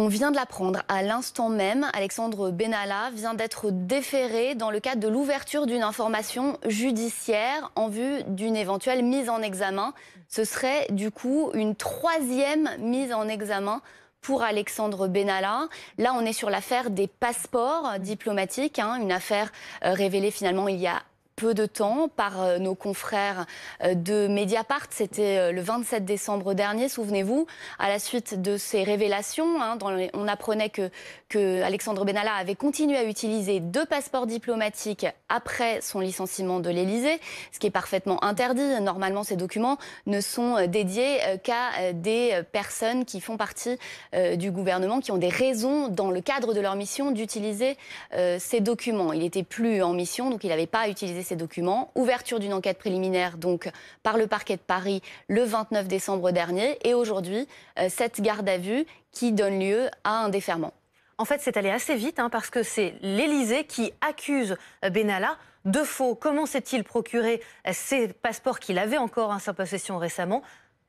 On vient de l'apprendre à l'instant même. Alexandre Benalla vient d'être déféré dans le cadre de l'ouverture d'une information judiciaire en vue d'une éventuelle mise en examen. Ce serait du coup une troisième mise en examen pour Alexandre Benalla. Là, on est sur l'affaire des passeports diplomatiques, hein, une affaire euh, révélée finalement il y a peu de temps par euh, nos confrères euh, de Mediapart. C'était euh, le 27 décembre dernier, souvenez-vous, à la suite de ces révélations. Hein, dans on apprenait que, que Alexandre Benalla avait continué à utiliser deux passeports diplomatiques après son licenciement de l'Élysée, ce qui est parfaitement interdit. Normalement, ces documents ne sont dédiés qu'à des personnes qui font partie du gouvernement, qui ont des raisons, dans le cadre de leur mission, d'utiliser ces documents. Il n'était plus en mission, donc il n'avait pas utilisé ces documents. Ouverture d'une enquête préliminaire donc par le parquet de Paris le 29 décembre dernier et aujourd'hui euh, cette garde à vue qui donne lieu à un déferment. En fait, c'est allé assez vite hein, parce que c'est l'Élysée qui accuse euh, Benalla de faux. Comment s'est-il procuré euh, ces passeports qu'il avait encore en hein, sa possession récemment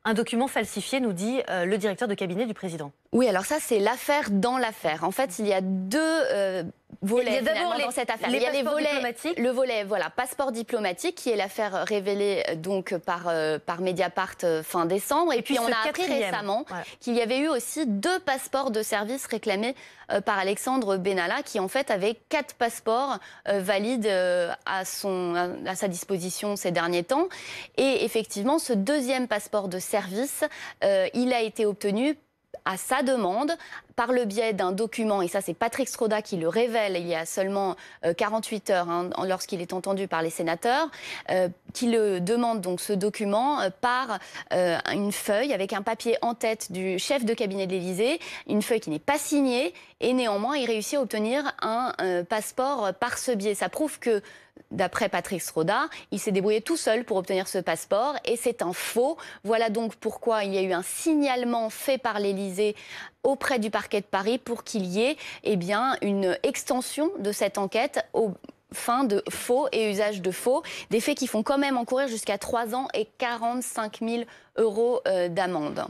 un document falsifié, nous dit le directeur de cabinet du président. Oui, alors ça, c'est l'affaire dans l'affaire. En fait, il y a deux il y a le volet voilà passeport diplomatique qui est l'affaire révélée euh, donc par euh, par Mediapart euh, fin décembre et, puis, on a appris récemment qu'il y avait eu aussi deux passeports de service réclamés par Alexandre Benalla qui en fait avait quatre passeports valides à son à sa disposition ces derniers temps et effectivement ce deuxième passeport de service il a été obtenu à sa demande par le biais d'un document, et ça c'est Patrick Stroda qui le révèle il y a seulement 48 euh, heures hein, lorsqu'il est entendu par les sénateurs, euh, qui le demande donc ce document euh, par une feuille avec un papier en tête du chef de cabinet de l'Élysée, une feuille qui n'est pas signée, et néanmoins il réussit à obtenir un passeport par ce biais. Ça prouve que d'après Patrick Stroda, il s'est débrouillé tout seul pour obtenir ce passeport et c'est un faux. Voilà donc pourquoi il y a eu un signalement fait par l'Élysée auprès du parquet de Paris pour qu'il y ait eh bien, une extension de cette enquête aux fins de faux et usage de faux, des faits qui font quand même encourir jusqu'à 3 ans et 45 000 euros euh, d'amende.